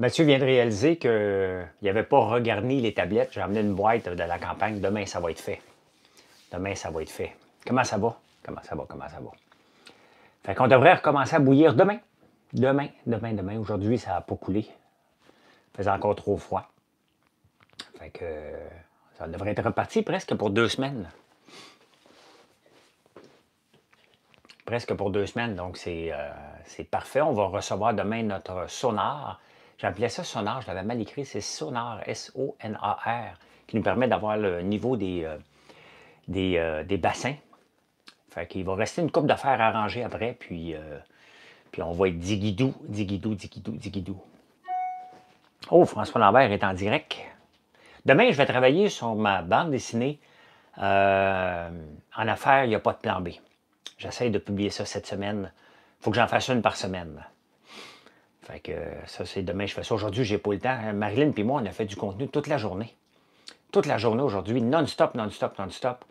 Mathieu vient de réaliser qu'il n'avait pas regarni les tablettes. J'ai amené une boîte de la campagne. Demain, ça va être fait. Demain, ça va être fait. Comment ça va? Comment ça va? Comment ça va? Fait qu'on devrait recommencer à bouillir demain. Demain, demain, demain. Aujourd'hui, ça n'a pas coulé. Il faisait encore trop froid. Fait que ça devrait être reparti presque pour deux semaines. Presque pour deux semaines, donc c'est euh, parfait. On va recevoir demain notre sonar J'appelais ça sonar, je l'avais mal écrit, c'est sonar, S-O-N-A-R, qui nous permet d'avoir le niveau des, euh, euh, des, bassins. Fait qu'il va rester une coupe d'affaires à ranger après, puis, euh, puis on va être diguidou, diguidou, diguidou, diguidou. Oh, François Lambert est en direct. Demain, je vais travailler sur ma bande dessinée En affaires, il n'y a pas de plan B. J'essaie de publier ça cette semaine. Il faut que j'en fasse une par semaine que ça, c'est demain, je fais ça. Aujourd'hui, j'ai pas le temps. Hein, Marilyn et moi, on a fait du contenu toute la journée. Toute la journée aujourd'hui, non-stop, non-stop, non-stop.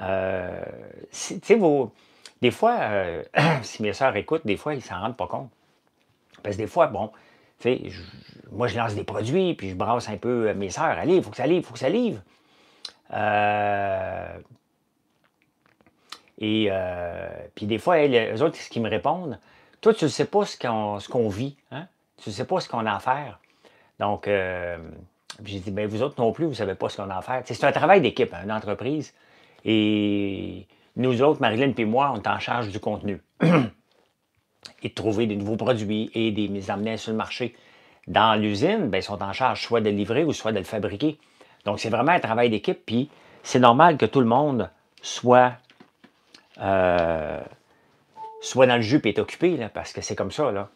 Euh, tu sais, vos... Des fois, euh, si mes soeurs écoutent, des fois, ils s'en rendent pas compte. Parce que des fois, bon, moi, je lance des produits, puis je brasse un peu euh, mes soeurs. Allez, il faut que ça livre, il faut que ça livre. et puis des fois, les eux autres, ce qu'ils me répondent, toi, tu ne sais pas ce qu'on, vit. Hein? Tu ne sais pas ce qu'on a à faire. Donc, euh, j'ai dit, ben, vous autres non plus, vous ne savez pas ce qu'on a à faire. c'est un travail d'équipe, hein, une entreprise. Et nous autres, Marilyn et moi, on est en charge du contenu. et de trouver des nouveaux produits et des les amener sur le marché. Dans l'usine, ben, ils sont en charge soit de livrer ou soit de le fabriquer. Donc, c'est vraiment un travail d'équipe. Puis, c'est normal que tout le monde soit euh, soit dans le jus et occupé, là, parce que c'est comme ça. là.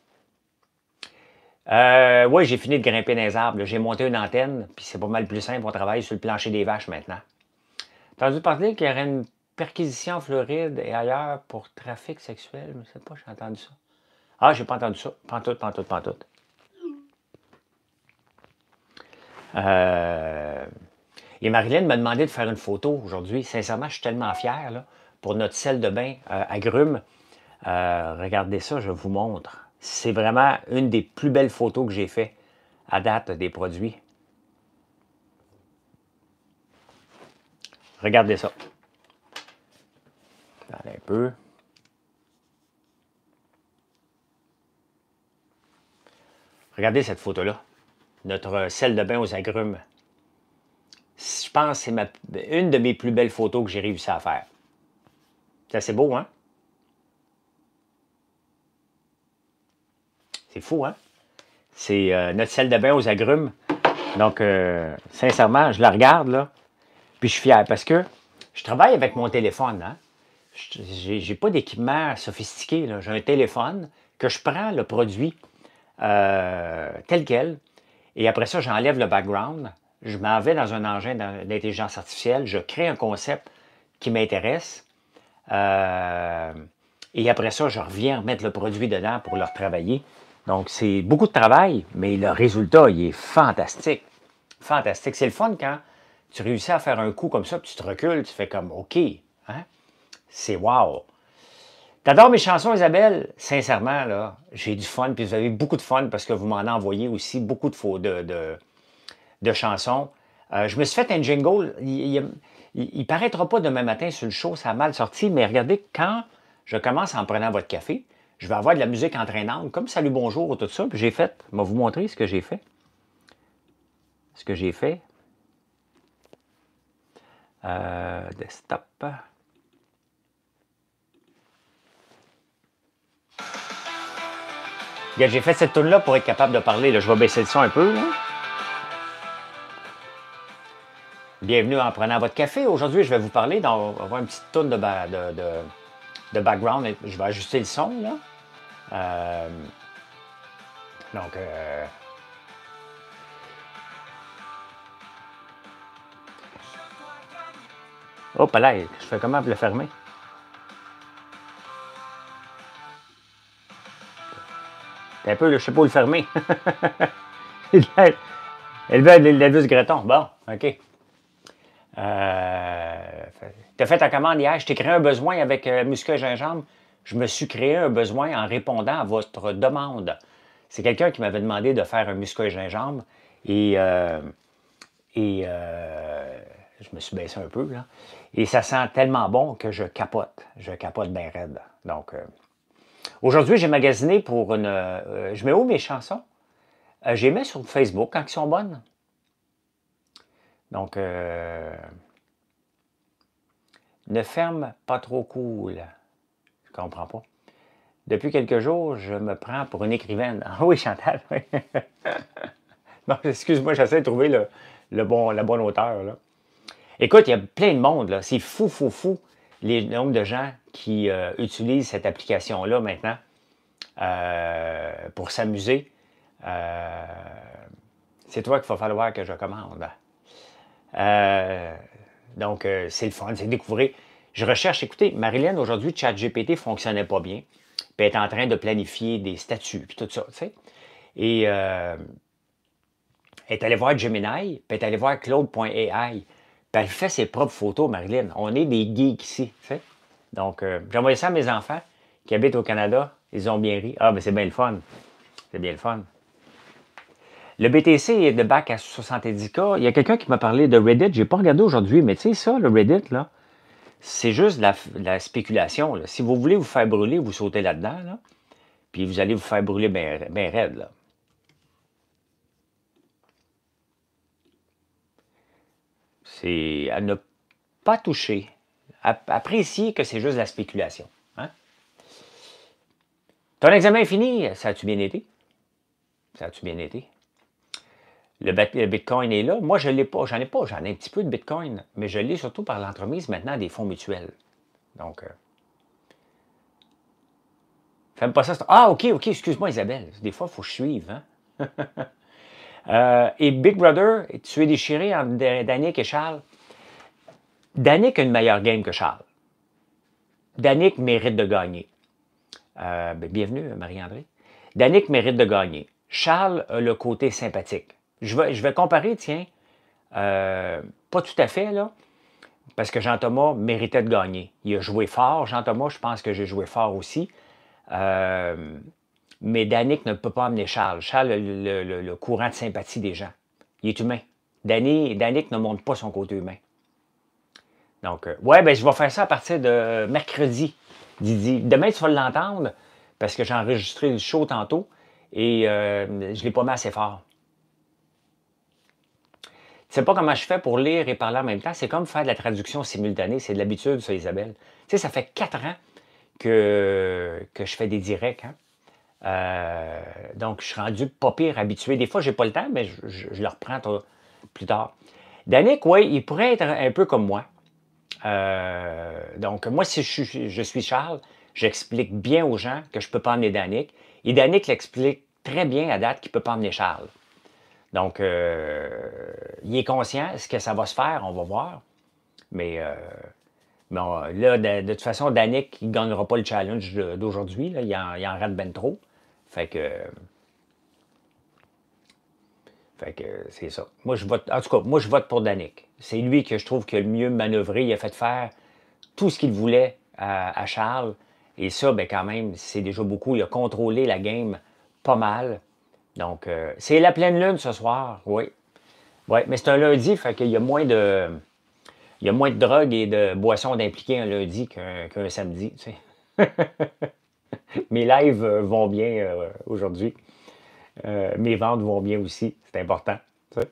Euh, oui, j'ai fini de grimper dans les arbres. J'ai monté une antenne, puis c'est pas mal plus simple. On travaille sur le plancher des vaches maintenant. T'as Entendu parler qu'il y aurait une perquisition en Floride et ailleurs pour trafic sexuel. Je ne sais pas, j'ai entendu ça. Ah, j'ai pas entendu ça. tout, Pantoute, pantoute, pantoute. Euh... Et Marilyn m'a demandé de faire une photo aujourd'hui. Sincèrement, je suis tellement fier pour notre salle de bain à euh, Grume. Euh, regardez ça, je vous montre. C'est vraiment une des plus belles photos que j'ai fait à date des produits. Regardez ça. un peu. Regardez cette photo-là. Notre sel de bain aux agrumes. Je pense que c'est une de mes plus belles photos que j'ai réussi à faire. C'est assez beau, hein? C'est faux, hein? C'est euh, notre salle de bain aux agrumes. Donc, euh, sincèrement, je la regarde, là, puis je suis fier parce que je travaille avec mon téléphone, hein? n'ai pas d'équipement sophistiqué, J'ai un téléphone que je prends le produit euh, tel quel, et après ça, j'enlève le background, je m'en vais dans un engin d'intelligence artificielle, je crée un concept qui m'intéresse, et après ça, je reviens mettre le produit dedans pour le retravailler. Donc, c'est beaucoup de travail, mais le résultat, il est fantastique. Fantastique. C'est le fun quand tu réussis à faire un coup comme ça, puis tu te recules, tu fais comme OK. Hein? C'est wow. T'adores mes chansons, Isabelle? Sincèrement, là, j'ai du fun, puis vous avez beaucoup de fun parce que vous m'en envoyez aussi beaucoup de, de, chansons. Euh, je me suis fait un jingle. Il, paraîtra pas demain matin sur le show, ça a mal sorti, mais regardez, quand je commence en prenant votre café, je vais avoir de la musique entraînante, comme Salut Bonjour ou tout ça. Puis j'ai fait, je vais vous montrer ce que j'ai fait. Ce que j'ai fait. Euh, desktop. j'ai fait cette tune là pour être capable de parler. Je vais baisser le son un peu. Bienvenue en prenant votre café. Aujourd'hui, je vais vous parler. on va avoir une petite tune de, de, background. Je vais ajuster le son. Là. Euh, donc, euh, Oh, là, je fais comment pour le fermer? un peu, je sais pas où le fermer. Élevé l'Elvis Greton. Bon, OK. Euh, fait ta commande hier, je t'ai créé un besoin avec euh, gingembre je me suis créé un besoin en répondant à votre demande. C'est quelqu'un qui m'avait demandé de faire un muscat et gingembre et, euh, et euh, je me suis baissé un peu. Et ça sent tellement bon que je capote. Je capote bien raide. Donc, euh, aujourd'hui, j'ai magasiné pour une. je mets où mes chansons? les mets sur Facebook quand elles sont bonnes. Donc, ne ferme pas trop cool ne comprends pas. Depuis quelques jours, je me prends pour une écrivaine. Ah oui, Chantal, excuse-moi, j'essaie de trouver le, bon, la bonne hauteur. Écoute, il y a plein de monde, C'est fou, fou, fou, les nombre de gens qui euh, utilisent cette application-là maintenant euh, pour s'amuser. Euh, c'est toi qu'il va falloir que je commande. donc, c'est le fun, c'est découvrir. Je recherche, écoutez, Marilyn, aujourd'hui, ChatGPT ne fonctionnait pas bien. Puis elle est en train de planifier des statuts, puis tout ça, tu sais. Et euh, elle est allée voir Gemini, puis elle est allée voir Claude.ai. Puis elle fait ses propres photos, Marilyn. On est des geeks ici, tu sais. Donc, euh, j'ai envoyé ça à mes enfants qui habitent au Canada. Ils ont bien ri. Ah, mais c'est bien le fun. C'est bien le fun. Le BTC est de bac à 70K. Il y a quelqu'un qui m'a parlé de Reddit. Je n'ai pas regardé aujourd'hui, mais tu sais, ça, le Reddit, là, c'est juste la, spéculation. Si vous voulez vous faire brûler, vous sautez là-dedans, puis vous allez vous faire brûler bien raide. C'est à ne pas toucher. Appréciez que c'est juste la spéculation. Hein. Ton examen est fini, ça a-tu bien été? Ça a-tu bien été? Le, Bitcoin est là. Moi, je ne l'ai pas. J'en ai pas. J'en ai un petit peu de Bitcoin, mais je l'ai surtout par l'entremise maintenant des fonds mutuels. Donc, euh, Fais pas ça. Ah, OK, OK, excuse-moi, Isabelle. Des fois, il faut que je suive. Hein. Euh, et Big Brother, tu es déchiré entre Danick et Charles. Danick a une meilleure game que Charles. Danick mérite de gagner. Euh, ben, bienvenue, Marie-André. Danick mérite de gagner. Charles a le côté sympathique. Je vais, comparer, tiens, euh, pas tout à fait, là, parce que Jean-Thomas méritait de gagner. Il a joué fort, Jean-Thomas, je pense que j'ai joué fort aussi. Euh, mais Danick ne peut pas amener Charles. Charles le, courant de sympathie des gens. Il est humain. Danick, ne montre pas son côté humain. Donc, euh, ouais, ben, je vais faire ça à partir de mercredi, Didi. Demain, tu vas l'entendre parce que j'ai enregistré le show tantôt et je ne l'ai pas mis assez fort. Tu sais pas comment je fais pour lire et parler en même temps. C'est comme faire de la traduction simultanée. C'est de l'habitude, ça, Isabelle. Tu sais, ça fait quatre ans que, que je fais des directs. Hein. Euh, donc, je suis rendu pas pire habitué. Des fois, j'ai pas le temps, mais je, le reprends plus tard. Danick, oui, il pourrait être un peu comme moi. Euh, donc, moi, si je, suis Charles, j'explique bien aux gens que je ne peux pas emmener Danick. Et Danick l'explique très bien à date qu'il ne peut pas emmener Charles. Donc, euh, il est conscient. ce que ça va se faire? On va voir. Mais, euh, euh, là, de, toute façon, Danick, il ne gagnera pas le challenge d'aujourd'hui. Il, en rate ben trop. Fait que. Fait que c'est ça. Moi, je vote. En tout cas, moi, je vote pour Danick. C'est lui que je trouve qui a le mieux manœuvré. Il a fait faire tout ce qu'il voulait à, Charles. Et ça, ben, quand même, c'est déjà beaucoup. Il a contrôlé la game pas mal. Donc, euh, c'est la pleine lune ce soir, oui. Oui, mais c'est un lundi, fait qu'il y a moins de. Il y a moins de drogue et de boissons d'impliquer un lundi qu'un samedi. Tu sais. mes lives euh, vont bien euh, aujourd'hui. mes ventes vont bien aussi. C'est important. Tu sais.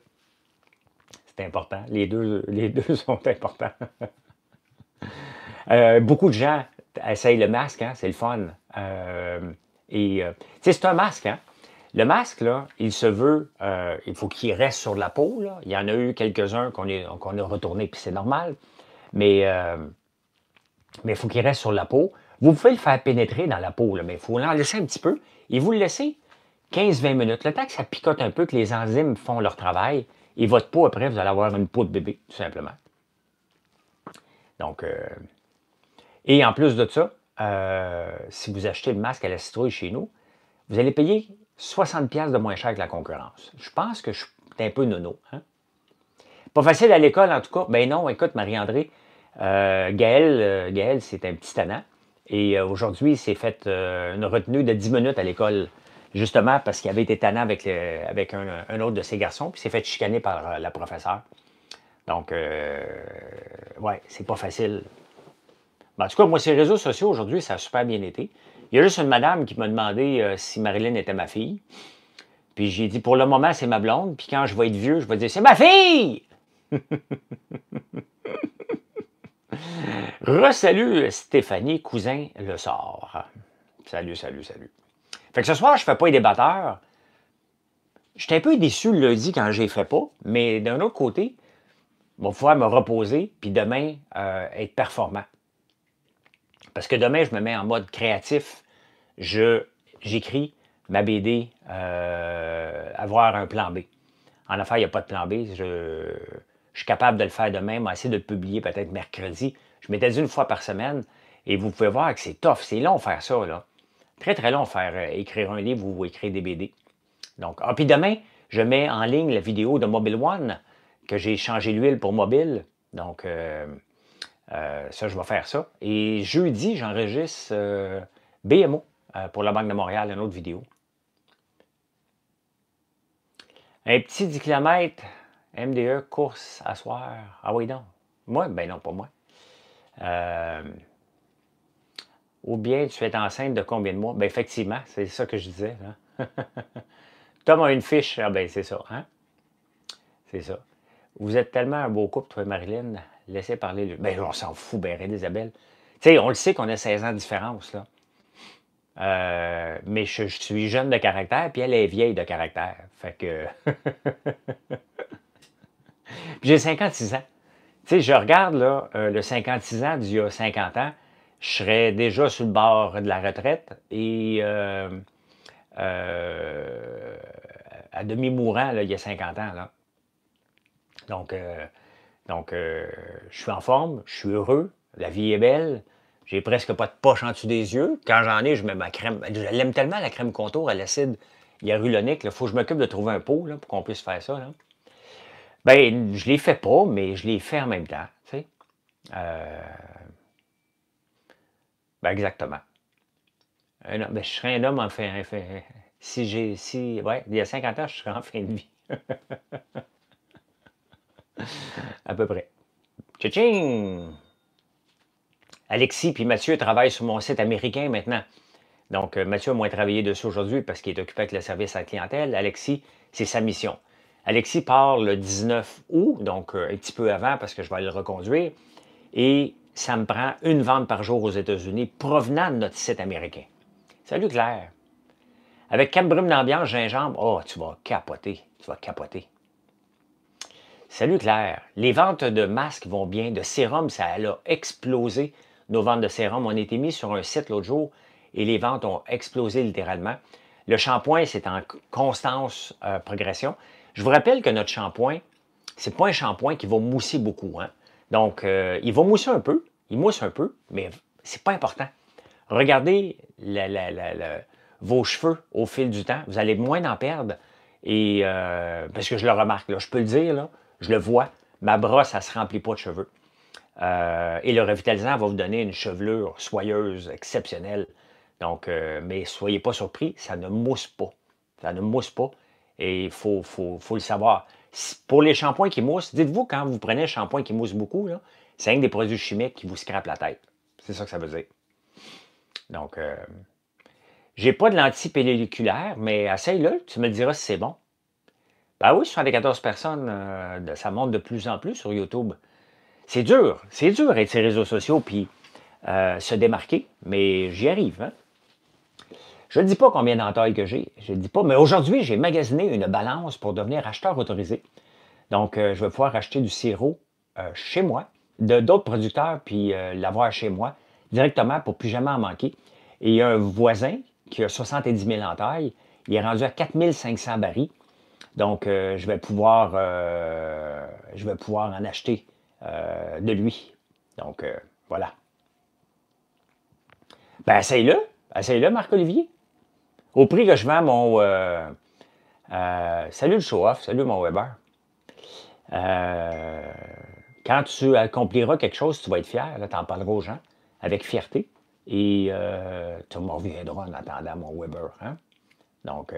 C'est important. Les deux, sont importants. beaucoup de gens essayent le masque, hein, c'est le fun. et c'est un masque, hein? Le masque, là, il se veut, euh, il faut qu'il reste sur la peau. Il y en a eu quelques-uns qu'on a retournés, puis c'est normal. Mais euh, mais il faut qu'il reste sur la peau. Vous pouvez le faire pénétrer dans la peau, mais il faut l'en laisser un petit peu. Et vous le laissez 15-20 minutes. Le temps que ça picote un peu, que les enzymes font leur travail, et votre peau, après, vous allez avoir une peau de bébé, tout simplement. Donc, euh, et en plus de ça, si vous achetez le masque à la citrouille chez nous, vous allez payer 60$ de moins cher que la concurrence. Je pense que je suis un peu nono. Hein. Pas facile à l'école, en tout cas. Ben non, écoute, Marie-André, Gaël, euh, Gaël euh, c'est un petit tannant. Et euh, aujourd'hui, il s'est fait une retenue de 10 minutes à l'école, justement parce qu'il avait été tannant avec, avec un, autre de ses garçons, puis s'est fait chicaner par la professeure. Donc, ouais, c'est pas facile. Ben, en tout cas, moi, ces réseaux sociaux, aujourd'hui, ça a super bien été. Il y a juste une madame qui m'a demandé euh, si Marilyn était ma fille. Puis j'ai dit, pour le moment, c'est ma blonde. Puis quand je vais être vieux, je vais dire, c'est ma fille! Resalue Stéphanie Cousin le sort. Salut, salut, salut. Fait que ce soir, je fais pas les débatteurs. J'étais un peu déçu le lundi quand j'ai fait pas, mais d'un autre côté, je vais pouvoir me reposer puis demain euh, être performant. Parce que demain, je me mets en mode créatif. Je, j'écris ma BD, euh, avoir un plan B. En effet, il n'y a pas de plan B. Je, je, suis capable de le faire demain, mais essayer de le publier peut-être mercredi. Je m'étais dit une fois par semaine, et vous pouvez voir que c'est tough, c'est long faire ça, là. Très, très long faire euh, écrire un livre ou écrire des BD. Donc, ah, puis demain, je mets en ligne la vidéo de Mobile One, que j'ai changé l'huile pour mobile. Donc, euh, euh, ça, je vais faire ça. Et jeudi, j'enregistre euh, BMO euh, pour la Banque de Montréal, une autre vidéo. Un petit 10 km MDE course asseoir. Ah oui, non. Moi, ben non, pas moi. ou bien tu es enceinte de combien de mois? Ben effectivement, c'est ça que je disais. Hein. Tom a une fiche. Ah ben c'est ça. Hein. C'est ça. Vous êtes tellement un beau couple, toi et Marilyn laissez parler Ben, on s'en fout, ben, Isabelle. Tu sais, on le sait qu'on a 16 ans de différence, là. Euh, mais je, suis jeune de caractère, puis elle est vieille de caractère. Fait que. j'ai 56 ans. Tu sais, je regarde, là, euh, le 56 ans d'il y a 50 ans, je serais déjà sur le bord de la retraite et euh, à demi-mourant, il y a 50 ans, là. Donc, donc, euh, je suis en forme, je suis heureux, la vie est belle, j'ai presque pas de poche en dessous des yeux. Quand j'en ai, je mets ma crème. Je l'aime tellement, la crème contour à l'acide hyaluronique. Il faut que je m'occupe de trouver un pot là, pour qu'on puisse faire ça. Là. Ben, je les fais pas, mais je les fais en même temps. Euh, ben, exactement. ben, je serais un homme en fin. En fin si j'ai. Si, ouais, il y a 50 ans, je serais en fin de vie. à peu près. Tchitching! Alexis puis Mathieu travaillent sur mon site américain maintenant. Donc, euh, Mathieu a moins travaillé dessus aujourd'hui parce qu'il est occupé avec le service à la clientèle. Alexis, c'est sa mission. Alexis part le 19 août, donc euh, un petit peu avant parce que je vais le reconduire. Et ça me prend une vente par jour aux États-Unis provenant de notre site américain. Salut Claire! Avec cap brume d'ambiance, gingembre, oh, tu vas capoter, tu vas capoter. Salut Claire. Les ventes de masques vont bien, de sérum, ça a explosé. Nos ventes de sérum, on été mis sur un site l'autre jour et les ventes ont explosé littéralement. Le shampoing, c'est en constante euh, progression. Je vous rappelle que notre shampoing, c'est pas un shampoing qui va mousser beaucoup. Hein? Donc, euh, il va mousser un peu, il mousse un peu, mais c'est pas important. Regardez vos cheveux au fil du temps. Vous allez moins en perdre. Et euh, parce que je le remarque, je peux le dire, là, je le vois. Ma brosse, ça ne se remplit pas de cheveux. Euh, et le revitalisant va vous donner une chevelure soyeuse, exceptionnelle. Donc, euh, mais soyez pas surpris, ça ne mousse pas. Ça ne mousse pas. Et il faut, faut, le savoir. Pour les shampoings qui moussent, dites-vous quand vous prenez un shampoing qui mousse beaucoup, c'est un des produits chimiques qui vous scrapent la tête. C'est ça que ça veut dire. Donc, je euh, j'ai pas de lentille pelliculaire, mais essaye-le, tu me diras si c'est bon. Ah oui, 74 personnes, euh, ça monte de plus en plus sur YouTube. C'est dur, c'est dur être les réseaux sociaux puis euh, se démarquer, mais j'y arrive. Hein. Je ne dis pas combien d'entailles que j'ai, je ne dis pas, mais aujourd'hui, j'ai magasiné une balance pour devenir acheteur autorisé. Donc, euh, je vais pouvoir acheter du sirop chez moi, de d'autres producteurs, puis l'avoir chez moi directement pour plus jamais en manquer. Et il y a un voisin qui a 70 000 entailles, il est rendu à 4500 barils. Donc, euh, je, vais pouvoir, euh, je vais pouvoir en acheter euh, de lui. Donc, voilà. Ben, essaye-le. Essaye-le, Marc-Olivier. Au prix que je vends mon... salut le show-off. Salut mon Weber. quand tu accompliras quelque chose, tu vas être fier. Là, en parleras aux gens avec fierté. Et tu m'en reviendras en attendant mon Weber. Hein? Donc...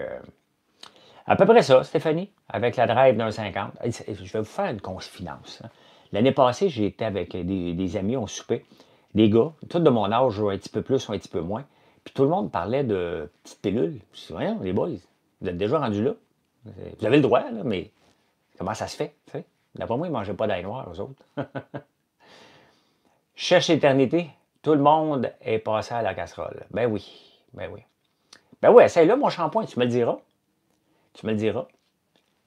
À peu près ça, Stéphanie, avec la drive d'un 50. Je vais vous faire une confidence. Hein. L'année passée, j'étais avec des, amis, on soupait. Des gars, tous de mon âge, un petit peu plus, un petit peu moins. Puis tout le monde parlait de petites pilules. Je les boys, vous êtes déjà rendus là. Vous avez le droit, là, mais comment ça se fait? D'après moi, ils ne mangeaient pas d'ail noir, aux autres. Cherche éternité, tout le monde est passé à la casserole. Ben oui, ben oui. Ben oui, essaye là mon shampoing, tu me le diras. Tu me le diras.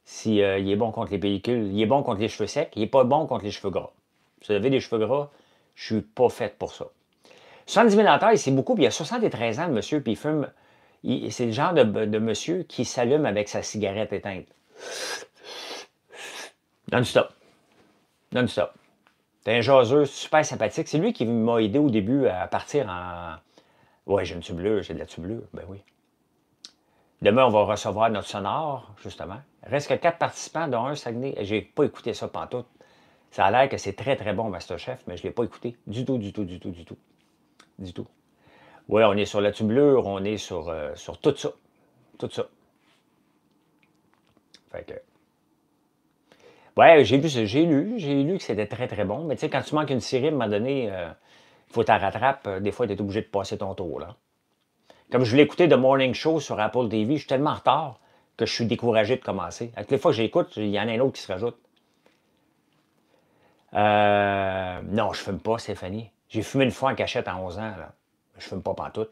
s'il euh, est bon contre les pellicules, il est bon contre les cheveux secs, il n'est pas bon contre les cheveux gras. Si Vous avez des cheveux gras, je suis pas fait pour ça. 70 000 en c'est beaucoup, Il y a 73 ans, le monsieur, puis il fume. C'est le genre de, monsieur qui s'allume avec sa cigarette éteinte. Non-stop. Non-stop. C'est un jaseux super sympathique. C'est lui qui m'a aidé au début à partir en. Ouais, j'ai une suis bleu j'ai de la tube bleue. Ben oui. Demain, on va recevoir notre sonore, justement. Reste que quatre participants, dont un Saguenay. J'ai pas écouté ça tout. Ça a l'air que c'est très, très bon, Masterchef, mais je ne l'ai pas écouté. Du tout, du tout, du tout, du tout. Du tout. Ouais, on est sur la tubulure, on est sur, euh, sur tout ça. Tout ça. Fait que. Ouais, j'ai vu, j'ai lu, j'ai lu que c'était très, très bon. Mais tu sais, quand tu manques une série, à un moment donné, il euh, faut la rattrapes. Euh, des fois, tu es obligé de passer ton tour, là. Comme je écouter de Morning Show sur Apple TV, je suis tellement en retard que je suis découragé de commencer. À toutes les fois que j'écoute, il y en a un autre qui se rajoute. Euh, non, je ne fume pas, Stéphanie. J'ai fumé une fois en cachette à 11 ans. Là. Je fume pas pantoute.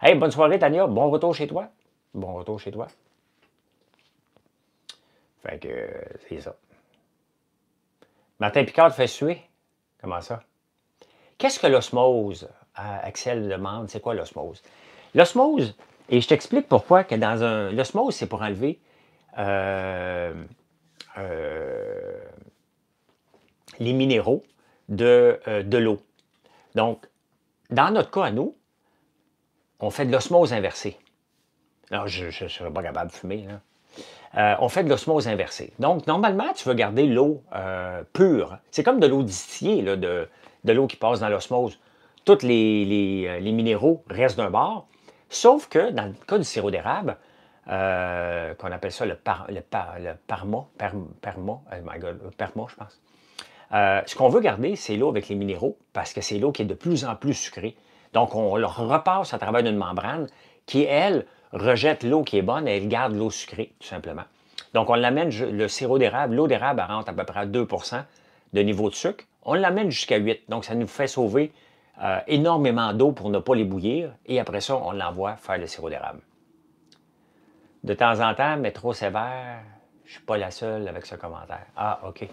Hey, bonne soirée, Tania. Bon retour chez toi. Bon retour chez toi. Fait que c'est ça. Martin Picard fait suer. Comment ça? Qu'est-ce que l'osmose? Euh, Axel demande, c'est quoi l'osmose? L'osmose, et je t'explique pourquoi que dans un. L'osmose, c'est pour enlever euh, euh, les minéraux euh, de, l'eau. Donc, dans notre cas à nous, on fait de l'osmose inversée. Alors, je ne serais pas capable de fumer. Là. on fait de l'osmose inversée. Donc, normalement, tu veux garder l'eau pure. C'est comme de l'eau distillée, de, l'eau qui passe dans l'osmose. Tous les, les, minéraux restent d'un bord, Sauf que dans le cas du sirop d'érable, euh, qu'on appelle ça le, je pense. Euh, ce qu'on veut garder, c'est l'eau avec les minéraux, parce que c'est l'eau qui est de plus en plus sucrée. Donc, on le repasse à travers une membrane qui, elle, rejette l'eau qui est bonne et elle garde l'eau sucrée, tout simplement. Donc, on l'amène, le sirop d'érable, l'eau d'érable rentre à peu près à 2 de niveau de sucre. On l'amène jusqu'à 8. Donc, ça nous fait sauver euh, énormément d'eau pour ne pas les bouillir, et après ça, on l'envoie faire le sirop d'érable. De temps en temps, mais trop sévère, je ne suis pas la seule avec ce commentaire. Ah, OK.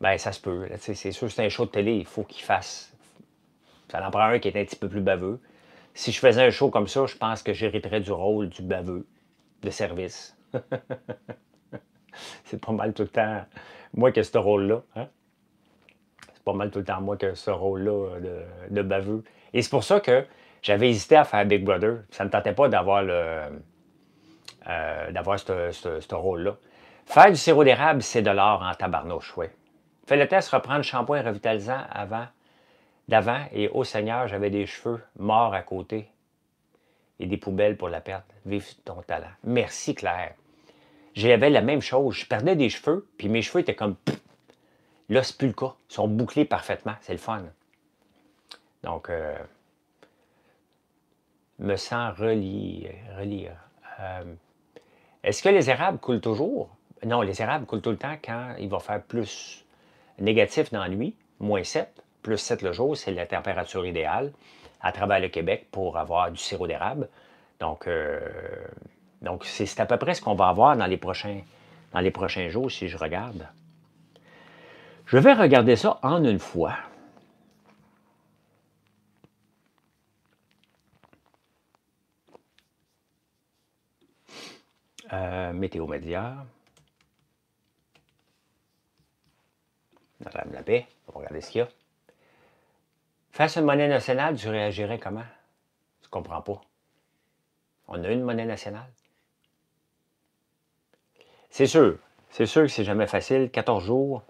Ben, ça se peut. C'est sûr, c'est un show de télé, il faut qu'il fasse. Ça en prend un qui est un petit peu plus baveux. Si je faisais un show comme ça, je pense que j'hériterais du rôle du baveux de service. c'est pas mal tout le temps, moi, que ce rôle-là. Hein c'est pas mal tout le temps moi que ce rôle-là euh, de, baveux. Et c'est pour ça que j'avais hésité à faire Big Brother. Ça ne tentait pas d'avoir le. Euh, d'avoir ce rôle-là. Faire du sirop d'érable, c'est de l'or en tabarnouche, oui. Fais le test, reprendre shampoing revitalisant avant, d'avant, et au oh Seigneur, j'avais des cheveux morts à côté et des poubelles pour la perte. Vive ton talent. Merci, Claire. J'avais la même chose. Je perdais des cheveux, puis mes cheveux étaient comme Là, c'est plus le cas. Ils sont bouclés parfaitement. C'est le fun. Donc, euh, me sens relire. Euh, est-ce que les érables coulent toujours? Non, les érables coulent tout le temps quand il va faire plus négatif dans la nuit, moins 7, plus 7 le jour, c'est la température idéale à travers le Québec pour avoir du sirop d'érable. Donc, euh, donc c'est à peu près ce qu'on va avoir dans les prochains, dans les prochains jours si je regarde. Je vais regarder ça en une fois. Euh, Météo Média. Madame la paix, on va regarder ce qu'il y a. Face à une monnaie nationale, tu réagirais comment? Je comprends pas. On a une monnaie nationale. C'est sûr. C'est sûr que c'est jamais facile. 14 jours.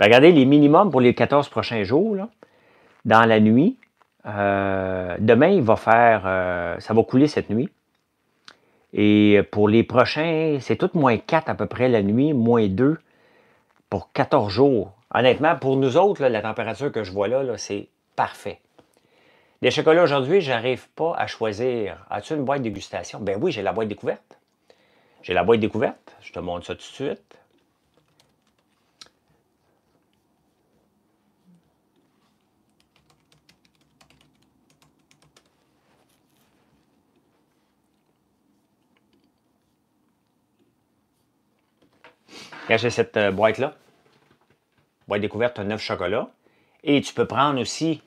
Ben, regardez les minimums pour les 14 prochains jours. dans la nuit, euh, demain, il va faire. Euh, ça va couler cette nuit. Et pour les prochains, c'est tout moins 4 à peu près la nuit, moins 2 pour 14 jours. Honnêtement, pour nous autres, la température que je vois là, c'est parfait. Les chocolats aujourd'hui, j'arrive pas à choisir. As-tu une boîte de dégustation? Ben oui, j'ai la boîte découverte. J'ai la boîte découverte. Je te montre ça tout de suite. Regardez cette euh, boîte-là. Boîte découverte, 9 chocolat. Et tu peux prendre aussi,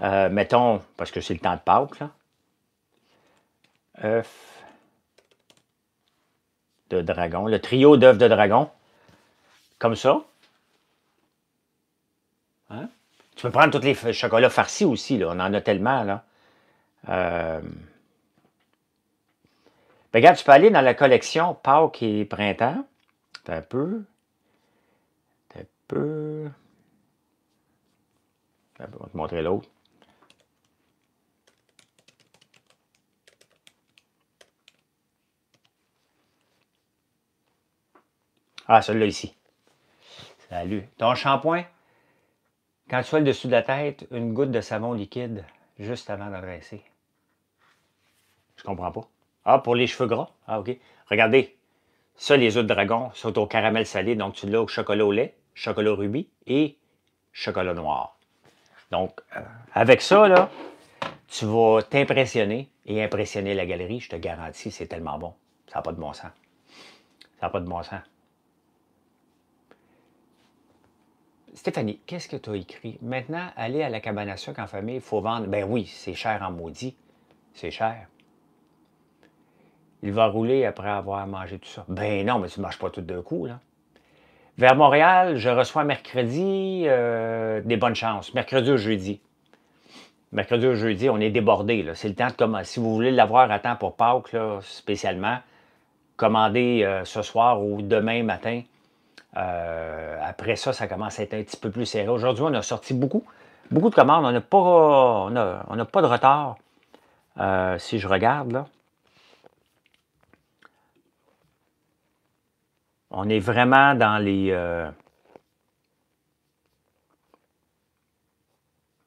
euh, mettons, parce que c'est le temps de Pâques, là, œuf de dragon, le trio d'œufs de dragon, comme ça. Hein? Tu peux prendre tous les chocolats farcis aussi, là. on en a tellement. Là. Euh, ben, regarde, tu peux aller dans la collection Pâques et Printemps. T'as peu. T'as peu. On va te montrer l'autre. Ah, celui-là ici. Salut. Ton shampoing, quand tu as le dessus de la tête, une goutte de savon liquide juste avant d'adresser. Je comprends pas. Ah, pour les cheveux gras? Ah, OK. Regardez, ça, les autres dragons dragon sont au caramel salé, donc tu l'as au chocolat au lait, chocolat rubis et chocolat noir. Donc, euh, avec ça, là, tu vas t'impressionner et impressionner la galerie, je te garantis, c'est tellement bon. Ça n'a pas de bon sens. Ça n'a pas de bon sens. Stéphanie, qu'est-ce que tu as écrit? Maintenant, aller à la cabane à sucre en famille, il faut vendre. Ben oui, c'est cher en maudit. C'est cher. Il va rouler après avoir mangé tout ça. Ben non, mais tu ne marches pas tout d'un coup, là. Vers Montréal, je reçois mercredi euh, des bonnes chances. Mercredi ou jeudi. Mercredi ou jeudi, on est débordé. C'est le temps de commencer. Si vous voulez l'avoir à temps pour Pâques, spécialement, commandez euh, ce soir ou demain matin. Euh, après ça, ça commence à être un petit peu plus serré. Aujourd'hui, on a sorti beaucoup, beaucoup de commandes. On n'a pas, on a, pas de retard. si je regarde, là. on est vraiment dans les... Euh,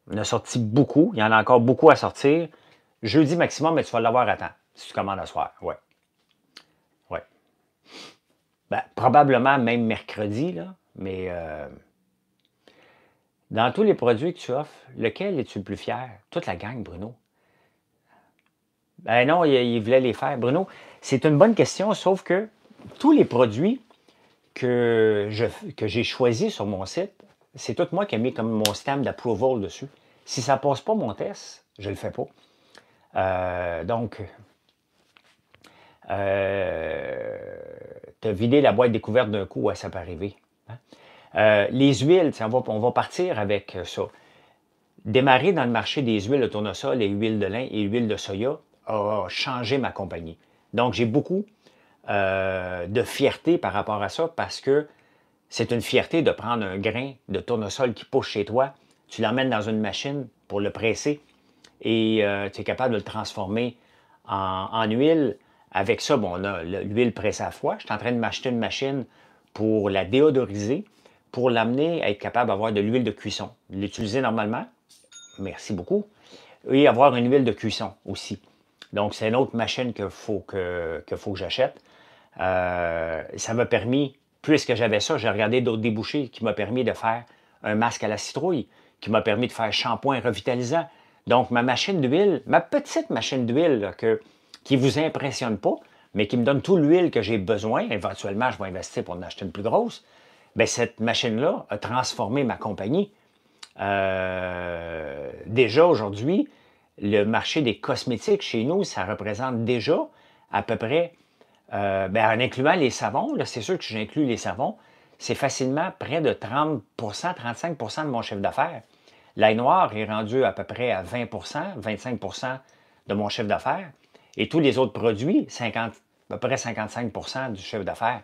on a sorti beaucoup. Il y en a encore beaucoup à sortir. Jeudi maximum, mais tu vas l'avoir à temps si tu commandes à soir. Ouais. Ouais. Ben, probablement même mercredi, là, mais euh, dans tous les produits que tu offres, lequel es-tu le plus fier? Toute la gang, Bruno. Ben non, il voulait les faire. Bruno, c'est une bonne question, sauf que tous les produits, que, j'ai choisi sur mon site, c'est tout moi qui ai mis comme mon stamp d'approval dessus. Si ça ne passe pas mon test, je ne le fais pas. Euh, donc, euh, tu as vidé la boîte découverte d'un coup, ça peut arriver. Hein. Euh, les huiles, on va, on va partir avec ça. Démarrer dans le marché des huiles de tournesol et huile de lin et huile de soya a changé ma compagnie. Donc, j'ai beaucoup euh, de fierté par rapport à ça parce que c'est une fierté de prendre un grain de tournesol qui pousse chez toi, tu l'emmènes dans une machine pour le presser et euh, tu es capable de le transformer en, en huile. Avec ça, bon, on a l'huile pressée à foie. Je suis en train de m'acheter une machine pour la déodoriser, pour l'amener à être capable d'avoir de l'huile de cuisson. L'utiliser normalement, merci beaucoup, et avoir une huile de cuisson aussi. Donc, c'est une autre machine qu'il faut que, que, faut que j'achète. Euh, ça m'a permis, puisque j'avais ça, j'ai regardé d'autres débouchés qui m'a permis de faire un masque à la citrouille, qui m'a permis de faire shampoing revitalisant. Donc, ma machine d'huile, ma petite machine d'huile qui ne vous impressionne pas, mais qui me donne tout l'huile que j'ai besoin, éventuellement, je vais investir pour en acheter une plus grosse, Mais ben, cette machine-là a transformé ma compagnie. Euh, déjà aujourd'hui, le marché des cosmétiques chez nous, ça représente déjà à peu près euh, ben, en incluant les savons, c'est sûr que j'inclus les savons, c'est facilement près de 30 35 de mon chiffre d'affaires. L'ail noir est rendu à peu près à 20 25 de mon chiffre d'affaires. Et tous les autres produits, à peu près 55 du chiffre d'affaires.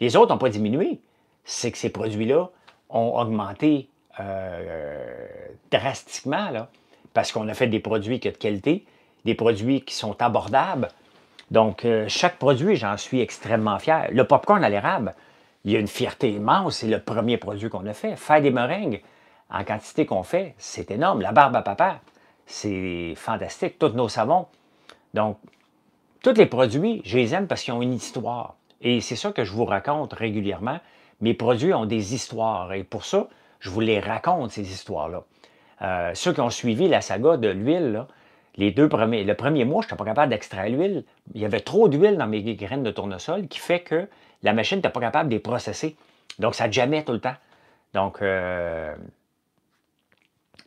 Les autres n'ont pas diminué. C'est que ces produits-là ont augmenté euh, drastiquement, parce qu'on a fait des produits de qualité, des produits qui sont abordables, donc, euh, chaque produit, j'en suis extrêmement fier. Le popcorn à l'érable, il y a une fierté immense. C'est le premier produit qu'on a fait. Faire des meringues en quantité qu'on fait, c'est énorme. La barbe à papa, c'est fantastique. Tous nos savons. Donc, tous les produits, je les aime parce qu'ils ont une histoire. Et c'est ça que je vous raconte régulièrement. Mes produits ont des histoires. Et pour ça, je vous les raconte, ces histoires-là. Euh, ceux qui ont suivi la saga de l'huile, les deux premiers, le premier mois, je n'étais pas capable d'extraire l'huile. Il y avait trop d'huile dans mes graines de tournesol qui fait que la machine n'était pas capable de les processer. Donc, ça jamais tout le temps. Donc, euh,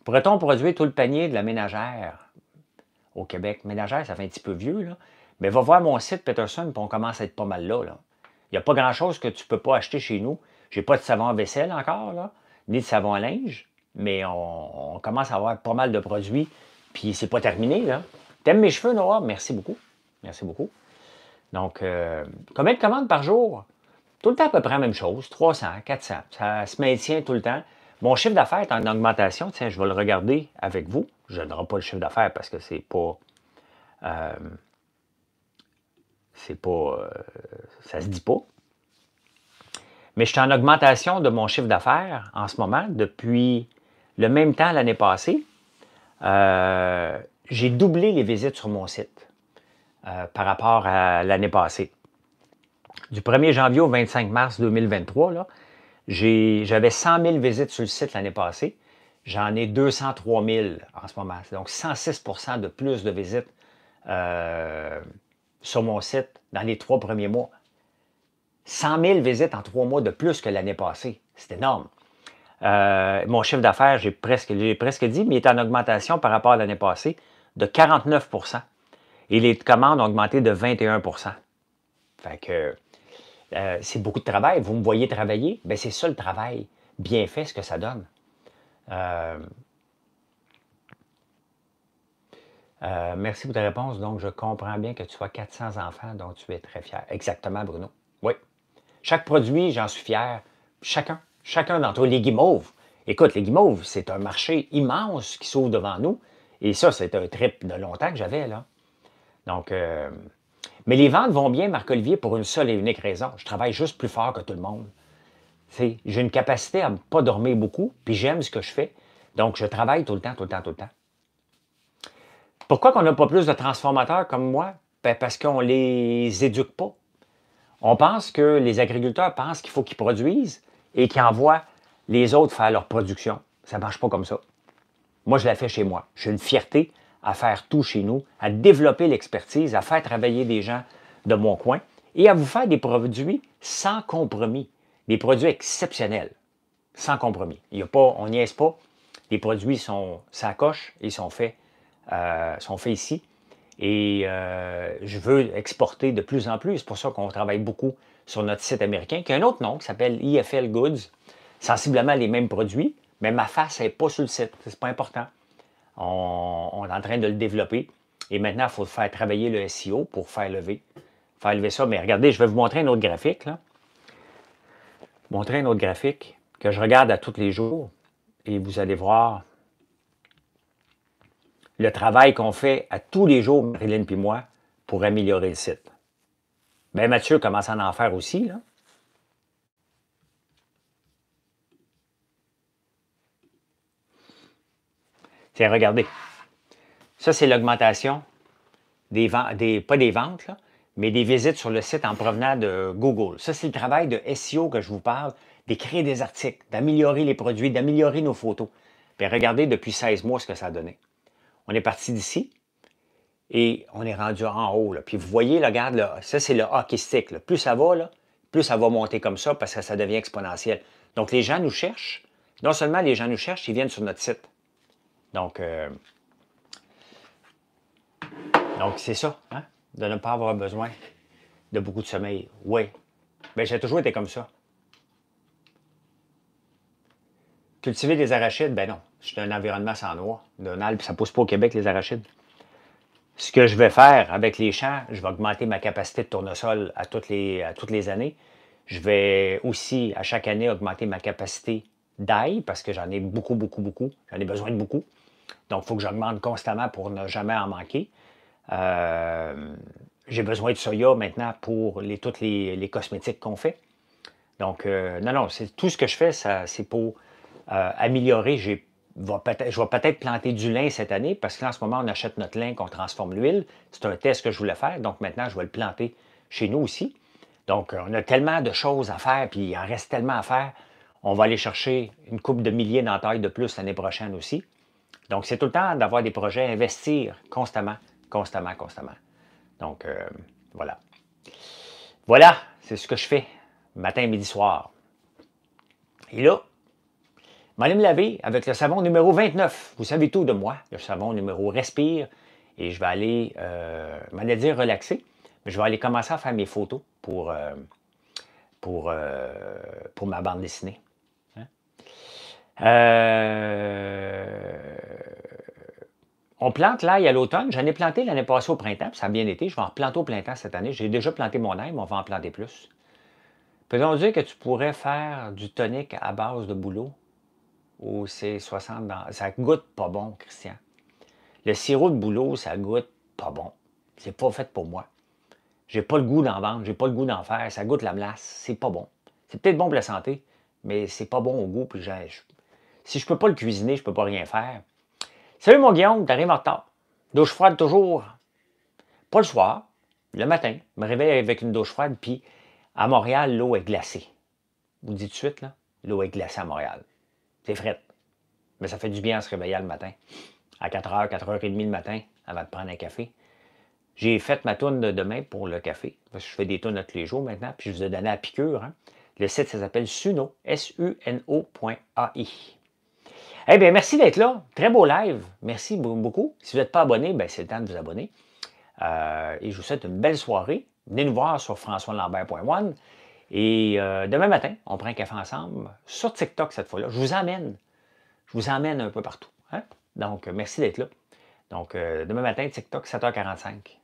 pourrait-on produire tout le panier de la ménagère au Québec? Ménagère, ça fait un petit peu vieux, là. Mais va voir mon site Peterson, puis on commence à être pas mal là. Il n'y a pas grand-chose que tu ne peux pas acheter chez nous. J'ai pas de savon à vaisselle encore, là, ni de savon à linge, mais on commence à avoir pas mal de produits puis c'est pas terminé, là. T'aimes mes cheveux noirs? Merci beaucoup. Merci beaucoup. Donc, euh, combien de commandes par jour? Tout le temps à peu près la même chose, 300, 400. Ça se maintient tout le temps. Mon chiffre d'affaires est en augmentation. Tiens, je vais le regarder avec vous. Je ne pas le chiffre d'affaires parce que c'est pas... Euh, c'est pas... Euh, ça se dit pas. Mais je suis en augmentation de mon chiffre d'affaires en ce moment depuis le même temps l'année passée. Euh, j'ai doublé les visites sur mon site euh, par rapport à l'année passée. Du 1er janvier au 25 mars 2023, j'avais 100 000 visites sur le site l'année passée. J'en ai 203 000 en ce moment. Donc 106 de plus de visites euh, sur mon site dans les trois premiers mois. 100 000 visites en trois mois de plus que l'année passée. C'est énorme. Euh, mon chiffre d'affaires, j'ai presque, presque dit, mais il est en augmentation par rapport à l'année passée de 49 Et les commandes ont augmenté de 21 Fait que euh, c'est beaucoup de travail. Vous me voyez travailler, mais ben, c'est ça le travail. Bien fait, ce que ça donne. Euh, merci pour ta réponse. Donc, je comprends bien que tu sois 400 enfants, donc tu es très fier. Exactement, Bruno. Oui. Chaque produit, j'en suis fier. Chacun chacun d'entre eux. Les guimauves, écoute, les guimauves, c'est un marché immense qui s'ouvre devant nous. Et ça, c'est un trip de longtemps que j'avais, là. Donc, euh, mais les ventes vont bien, Marc-Olivier, pour une seule et unique raison. Je travaille juste plus fort que tout le monde. J'ai une capacité à ne pas dormir beaucoup, puis j'aime ce que je fais. Donc, je travaille tout le temps, tout le temps, tout le temps. Pourquoi qu'on n'a pas plus de transformateurs comme moi? Ben, parce qu'on ne les éduque pas. On pense que les agriculteurs pensent qu'il faut qu'ils produisent, et qui envoie les autres faire leur production. Ça ne marche pas comme ça. Moi, je la fais chez moi. J'ai une fierté à faire tout chez nous, à développer l'expertise, à faire travailler des gens de mon coin et à vous faire des produits sans compromis, des produits exceptionnels, sans compromis. Il y a pas, on n'y est pas. Les produits sont, ils et sont faits, euh, sont faits ici. Et euh, je veux exporter de plus en plus. C'est pour ça qu'on travaille beaucoup sur notre site américain, qui a un autre nom, qui s'appelle IFL Goods. Sensiblement les mêmes produits, mais ma face n'est pas sur le site. ce n'est pas important. On, est en train de le développer. Et maintenant, il faut faire travailler le SEO pour faire lever, faire lever ça. Mais regardez, je vais vous montrer un autre graphique. Là. Montrer un autre graphique que je regarde à tous les jours. Et vous allez voir, le travail qu'on fait à tous les jours, Marilyn et moi, pour améliorer le site. Bien, Mathieu commence à en faire aussi, là. Tiens, regardez. Ça, c'est l'augmentation des, des, pas des ventes, mais des visites sur le site en provenant de Google. Ça, c'est le travail de SEO que je vous parle, d'écrire des articles, d'améliorer les produits, d'améliorer nos photos. Ben regardez depuis 16 mois ce que ça a donné. On est parti d'ici et on est rendu en haut. Puis vous voyez, la regarde, ça c'est le hockey stick. Plus ça va, plus ça va monter comme ça parce que ça devient exponentiel. Donc les gens nous cherchent. Non seulement les gens nous cherchent, ils viennent sur notre site. Donc, euh, donc c'est ça, hein? de ne pas avoir besoin de beaucoup de sommeil. Oui. mais ben, j'ai toujours été comme ça. Cultiver des arachides, ben non c'est un environnement sans noix. D'un ça ne pousse pas au Québec, les arachides. Ce que je vais faire avec les champs, je vais augmenter ma capacité de tournesol à toutes les, toutes les années. Je vais aussi, à chaque année, augmenter ma capacité d'ail parce que j'en ai beaucoup, beaucoup, beaucoup. J'en ai besoin de beaucoup. Donc, il faut que j'augmente constamment pour ne jamais en manquer. Euh, j'ai besoin de soya maintenant pour les, toutes les, cosmétiques qu'on fait. Donc, euh, non, non, tout ce que je fais, c'est pour euh, améliorer. J'ai je vais peut-être planter du lin cette année parce qu'en ce moment, on achète notre lin qu'on transforme l'huile. C'est un test que je voulais faire, donc maintenant, je vais le planter chez nous aussi. Donc, euh, on a tellement de choses à faire, puis il en reste tellement à faire. On va aller chercher une coupe de milliers d'entailles de plus l'année prochaine aussi. Donc, c'est tout le temps d'avoir des projets, investir constamment, constamment, constamment. Donc, euh, voilà. Voilà, c'est ce que je fais matin, midi, soir. Et là, aller me laver avec le savon numéro 29. Vous savez tout de moi, le savon numéro respire. Et je vais aller, euh, relaxée, dire relaxer, mais je vais aller commencer à faire mes photos pour, euh, pour, euh, pour ma bande dessinée. Hein? Euh, on plante l'ail à l'automne. J'en ai planté l'année passée au printemps, ça a bien été. Je vais en planter au printemps cette année. J'ai déjà planté mon ail, mais on va en planter plus. Peut-on dire que tu pourrais faire du tonique à base de boulot? ou c'est 60 Ça goûte pas bon, Christian. Le sirop de boulot, ça goûte pas bon. C'est pas fait pour moi. J'ai pas le goût d'en vendre, j'ai pas le goût d'en faire. Ça goûte la ce c'est pas bon. C'est peut-être bon pour la santé, mais c'est pas bon au goût. Puis Si je peux pas le cuisiner, je peux pas rien faire. Salut mon Guillaume, t'arrives en retard. Douche froide toujours. Pas le soir, le matin. Je me réveille avec une douche froide, puis à Montréal, l'eau est glacée. Vous dites tout de suite, là, l'eau est glacée à Montréal. C'est fret. Mais ça fait du bien à se réveiller le matin. À 4h, 4h30 le matin, avant de prendre un café. J'ai fait ma tourne de demain pour le café. Parce que je fais des tournes tous les jours maintenant, puis je vous ai donné la piqûre. Hein. Le site, ça s'appelle Suno, n Eh bien, merci d'être là. Très beau live. Merci beaucoup. Si vous n'êtes pas abonné, ben, c'est le temps de vous abonner. Euh, et je vous souhaite une belle soirée. Venez nous voir sur françoislambert.one. Et euh, demain matin, on prend un café ensemble sur TikTok cette fois-là. Je vous emmène. Je vous emmène un peu partout. Hein. Donc, euh, merci d'être là. Donc, euh, demain matin, TikTok, 7h45.